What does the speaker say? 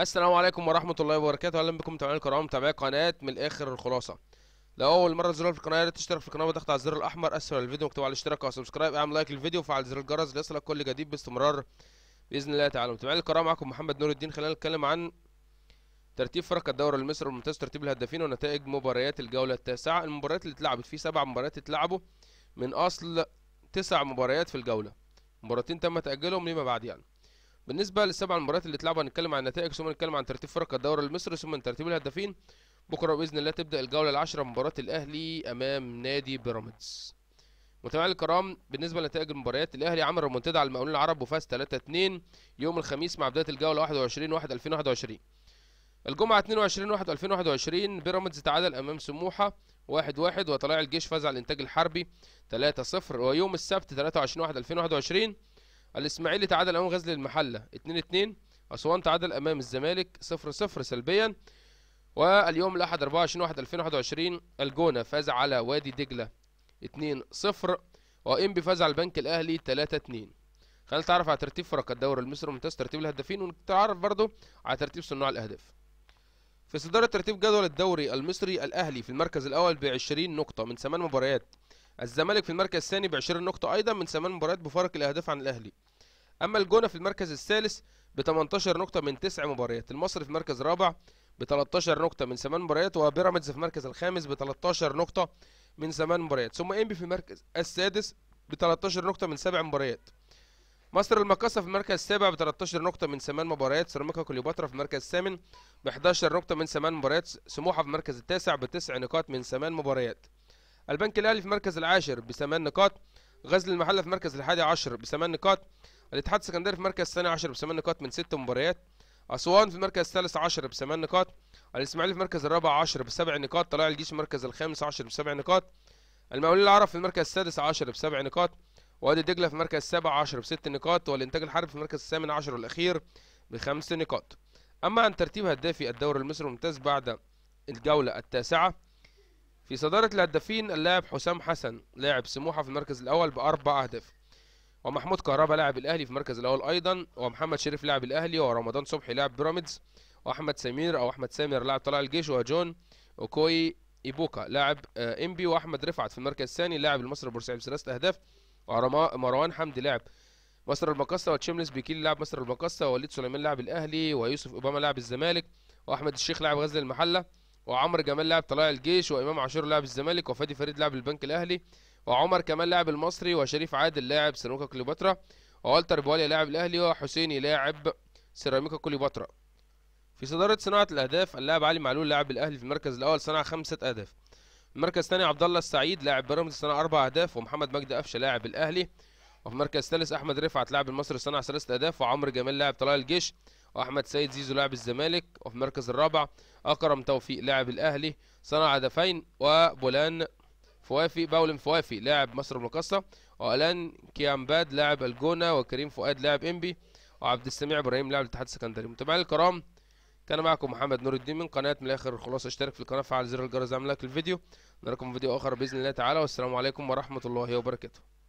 السلام عليكم ورحمة الله وبركاته أهلا بكم متابعينا الكرام متابعي قناة من الآخر الخلاصة لو أول مرة تزور في القناة يا ريت تشترك في القناة وتضغط على الزر الأحمر أسفل الفيديو مكتوب على الاشتراك أو سبسكرايب اعمل لايك للفيديو وفعل زر الجرس ليصلك كل جديد باستمرار بإذن الله تعالى متابعينا الكرام معكم محمد نور الدين خلينا نتكلم عن ترتيب فرق الدوري المصري الممتاز ترتيب الهدافين ونتائج مباريات الجولة التاسعة المباريات اللي اتلعبت في سبع مباريات اتلعبوا من أصل تسع مباريات في الجولة مباراتين تم تأجيلهم لما بعد يعني بالنسبه للسبع المباريات اللي اتلعبوا هنتكلم عن النتائج ثم نتكلم عن ترتيب فرق الدوري المصري ثم ترتيب الهدافين بكره باذن الله تبدا الجوله العاشره مباراه الاهلي امام نادي بيراميدز متابعينا الكرام بالنسبه لنتائج المباريات الاهلي عمل ريمونتادا على المقاولين العرب وفاز 3-2 يوم الخميس مع بدايه الجوله 21 1 2021 الجمعه 22 1 2021 بيراميدز تعادل امام سموحه 1 1 وطلائع الجيش فاز على الانتاج الحربي 3 0 ويوم السبت 23 1 2021 الاسماعيلي تعادل امام غزل المحله 2 2 اسوان تعادل امام الزمالك 0 0 سلبيا واليوم الاحد 24 1 2021 الجونه فاز على وادي دجله 2 0 وانبي فاز على البنك الاهلي 3 2 خلينا نتعرف على ترتيب فرق الدوري المصري الممتاز ترتيب الهدافين ونتعرف برضه على ترتيب صناع الاهداف في صدارة ترتيب جدول الدوري المصري الأهلي في المركز الأول ب 20 نقطة من ثمان مباريات الزمالك في المركز الثاني ب 20 نقطة أيضا من ثمان مباريات بفارق الأهداف عن الأهلي. أما الجونة في المركز الثالث ب 18 نقطة من تسع مباريات، المصري في المركز الرابع ب 13 نقطة من ثمان مباريات وبيراميدز في المركز الخامس ب 13 نقطة من ثمان مباريات، ثم إنبي في المركز السادس ب 13 نقطة من سبع مباريات. مصر المقاصة في المركز السابع ب 13 نقطة من ثمان مباريات، سيراميكا كليوباترا في المركز الثامن ب 11 نقطة من ثمان مباريات، سموحة في المركز التاسع بتسع نقاط من ثمان مباريات. البنك الاهلي في المركز العاشر بثمان نقاط غزل المحله في المركز الحادي عشر بثمان نقاط الاتحاد السكندري في المركز الثاني عشر بثمان نقاط من ست مباريات أسوان في المركز الثالث عشر بثمان نقاط الإسماعيلي في المركز الرابع عشر بسبع نقاط طلائع الجيش في المركز الخامس عشر بسبع نقاط المقاولين العرب في المركز السادس عشر بسبع نقاط وادي دجلة في المركز السابع عشر بست نقاط والإنتاج الحربي في المركز الثامن عشر والأخير بخمس نقاط أما عن ترتيب هدافي الدوري المصري الممتاز بعد الجولة التاسعة في صدارة الهدافين اللاعب حسام حسن لاعب سموحة في المركز الأول بأربع أهداف ومحمود كهربا لاعب الأهلي في المركز الأول أيضا ومحمد شريف لاعب الأهلي ورمضان صبحي لاعب بيراميدز وأحمد سمير أو أحمد سامر لاعب طلائع الجيش وجون أوكوي إيبوكا لاعب آه، إنبي وأحمد رفعت في المركز الثاني لاعب المصري بورسعيد بثلاثة أهداف ومروان حمدي لاعب مصر المقصة وتشيمليس بيكيلي لاعب مصر المقصة ووليد سليمان لاعب الأهلي ويوسف أوباما لاعب الزمالك وأحمد الشيخ لاعب غزل المحلة وعمر جمال لاعب طلائع الجيش وامام عاشور لاعب الزمالك وفادي فريد لاعب البنك الاهلي وعمر كمال لاعب المصري وشريف عادل لاعب سيراميكا كليوباترا والتر بواليا لاعب الاهلي وحسيني لاعب سيراميكا كليوباترا في صدارة صناعة الأهداف اللاعب علي معلول لاعب الأهلي في المركز الأول صنع خمسة أهداف المركز الثاني عبد الله السعيد لاعب بيراميدز صنع أربع أهداف ومحمد مجدي قفشة لاعب الأهلي وفي المركز الثالث أحمد رفعت لاعب المصري صنع ثلاثة أهداف وعمر جمال لاعب طلائع الجيش احمد سيد زيزو لاعب الزمالك وفي المركز الرابع اكرم توفيق لاعب الاهلي صنع هدفين وبولان فوافي باولن فوافي لاعب مصر المقاصة والان كيامباد لاعب الجونة وكريم فؤاد لاعب انبي وعبد السميع ابراهيم لاعب الاتحاد السكندري متابعينا الكرام كان معكم محمد نور الدين من قناه من الاخر الخلاصه اشترك في القناه فعل زر الجرس اعمل لايك للفيديو نراكم في فيديو اخر باذن الله تعالى والسلام عليكم ورحمه الله وبركاته